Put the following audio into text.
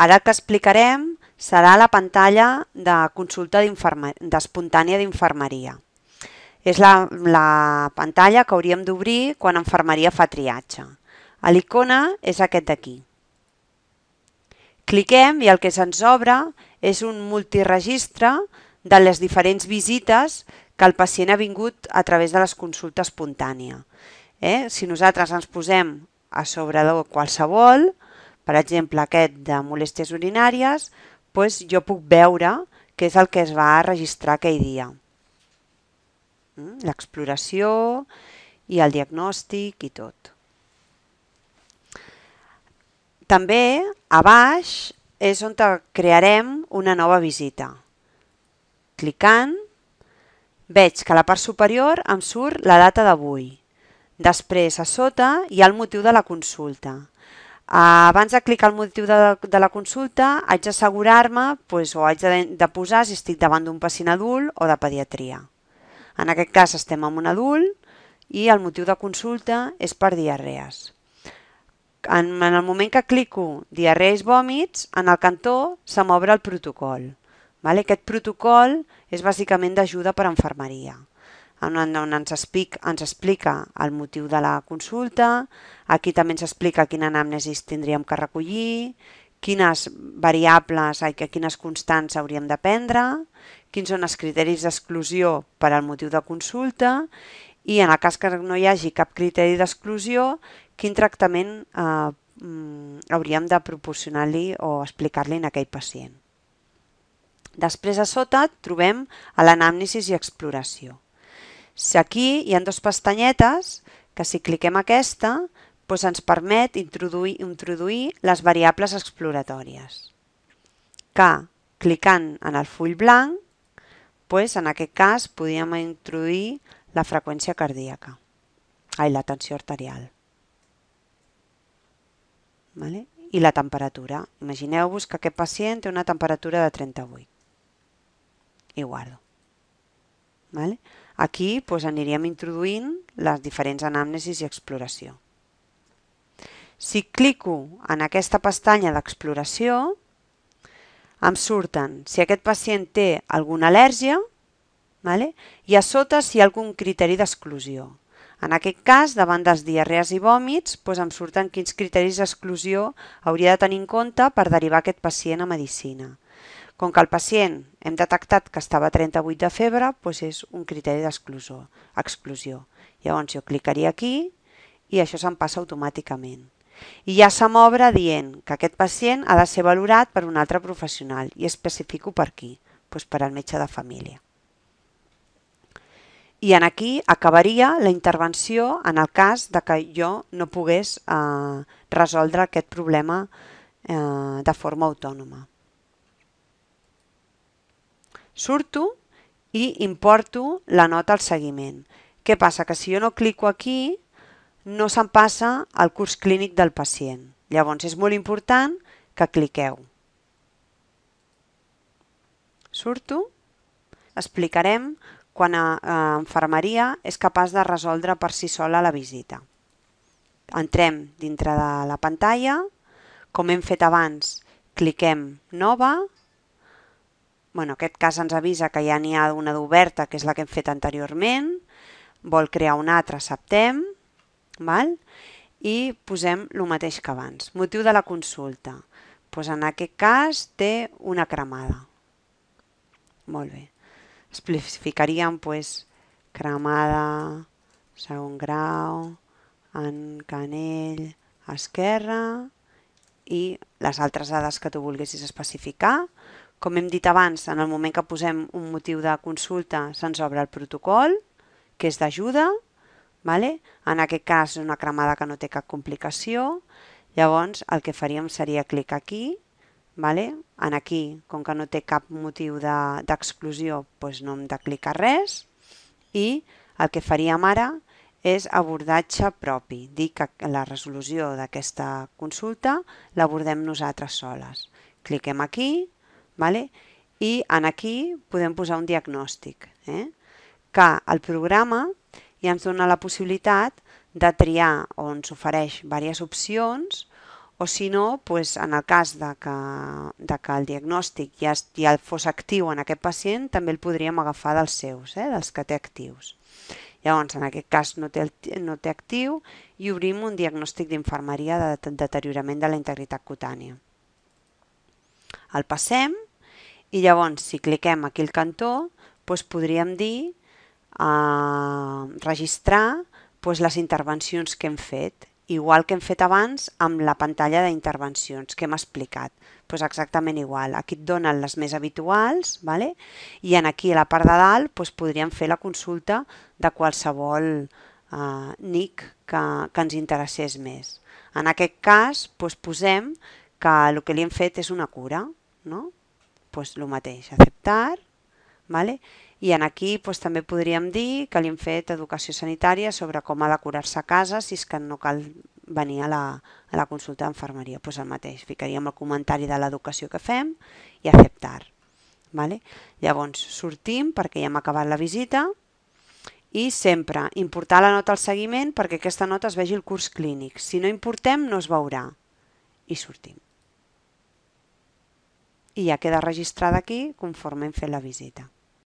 Ara el que explicarem serà la pantalla de consulta d'espontània d'infermeria. És la, la pantalla que hauríem d'obrir quan l'infermeria fa triatge. L'icona és aquest d'aquí. Cliquem i el que se'ns obre és un multiregistre de les diferents visites que el pacient ha vingut a través de les consultes espontània. Eh? Si nosaltres ens posem a sobre de qualsevol, per exemple aquest de molèsties urinàries, doncs jo puc veure què és el que es va registrar aquell dia. Mm? L'exploració i el diagnòstic i tot. També a baix és on crearem una nova visita. Clicant veig que a la part superior em surt la data d'avui. Després, a sota, hi ha el motiu de la consulta. Abans de clicar el motiu de, de la consulta, haig d'assegurar-me doncs, o haig de, de posar si estic davant d'un pacient adult o de pediatria. En aquest cas estem amb un adult i el motiu de consulta és per diarrees. En, en el moment que clico diarrees vòmits, en el cantó se m'obre el protocol. Vale? Aquest protocol és bàsicament d'ajuda per a infermeria en on, on ens, explica, ens explica el motiu de la consulta, aquí també ens explica quina anamnesi tindríem que recollir, quines variables, ai, quines constants hauríem de prendre, quins són els criteris d'exclusió per al motiu de consulta i en el cas que no hi hagi cap criteri d'exclusió, quin tractament eh, mm, hauríem de proporcionar-li o explicar-li en aquell pacient. Després a sota trobem l'anàmnesis i exploració. Si aquí hi han dos pestanyetes, que si cliquem aquesta, doncs ens permet introduir, introduir les variables exploratòries. Que, clicant en el full blanc, doncs en aquest cas podíem introduir la freqüència cardíaca, ai, la tensió arterial. Vale? I la temperatura. Imagineu-vos que aquest pacient té una temperatura de 38. I guardo. Vale? Aquí doncs, aniríem introduint les diferents anàmnesis i exploració. Si clico en aquesta pestanya d'exploració, em surten si aquest pacient té alguna al·lèrgia vale? i a sota si hi ha algun criteri d'exclusió. En aquest cas, davant dels diarrees i vòmits, doncs em surten quins criteris d'exclusió hauria de tenir en compte per derivar aquest pacient a medicina. Com que el pacient hem detectat que estava a 38 de febre, doncs és un criteri d'exclusió. Llavors jo clicaria aquí i això se'm passa automàticament. I ja se m'obre dient que aquest pacient ha de ser valorat per un altre professional i especifico per qui? Doncs per al metge de família. I en aquí acabaria la intervenció en el cas de que jo no pogués eh, resoldre aquest problema eh, de forma autònoma. Surto i importo la nota al seguiment. Què passa? Que si jo no clico aquí, no se'n passa al curs clínic del pacient. Llavors és molt important que cliqueu. Surto. Explicarem quan a, a enfermeria és capaç de resoldre per si sola la visita. Entrem dintre de la pantalla. Com hem fet abans, cliquem Nova bueno, aquest cas ens avisa que ja n'hi ha una d'oberta, que és la que hem fet anteriorment, vol crear una altra, acceptem, val? i posem el mateix que abans. Motiu de la consulta. Pues en aquest cas té una cremada. Molt bé. Especificaríem pues, cremada, segon grau, en canell, esquerra i les altres dades que tu volguessis especificar com hem dit abans, en el moment que posem un motiu de consulta, se'ns obre el protocol, que és d'ajuda, vale? en aquest cas és una cremada que no té cap complicació, llavors el que faríem seria clic aquí, vale? en aquí, com que no té cap motiu d'exclusió, de, doncs no hem de clicar res, i el que faríem ara és abordatge propi, dir que la resolució d'aquesta consulta l'abordem nosaltres soles. Cliquem aquí, ¿vale? i en aquí podem posar un diagnòstic, eh? que el programa ja ens dona la possibilitat de triar o ens ofereix diverses opcions o si no, doncs en el cas de que, de que el diagnòstic ja, ja fos actiu en aquest pacient, també el podríem agafar dels seus, eh? dels que té actius. Llavors, en aquest cas no té, no té actiu i obrim un diagnòstic d'infermeria de deteriorament de la integritat cutània. El passem i llavors si cliquem aquí al cantó doncs podríem dir eh, registrar doncs les intervencions que hem fet, igual que hem fet abans amb la pantalla d'intervencions que hem explicat. Doncs exactament igual, aquí et donen les més habituals vale? i en aquí a la part de dalt doncs podríem fer la consulta de qualsevol eh, NIC que, que ens interessés més. En aquest cas doncs posem que el que li hem fet és una cura, no? pues, el mateix, acceptar, ¿vale? i en aquí pues, també podríem dir que li hem fet educació sanitària sobre com ha de curar-se a casa si és que no cal venir a la, a la consulta d'infermeria. Pues el mateix, ficaríem el comentari de l'educació que fem i acceptar. Vale? Llavors sortim perquè ja hem acabat la visita i sempre importar la nota al seguiment perquè aquesta nota es vegi el curs clínic. Si no importem no es veurà i sortim i ja queda registrada aquí conforme hem fet la visita.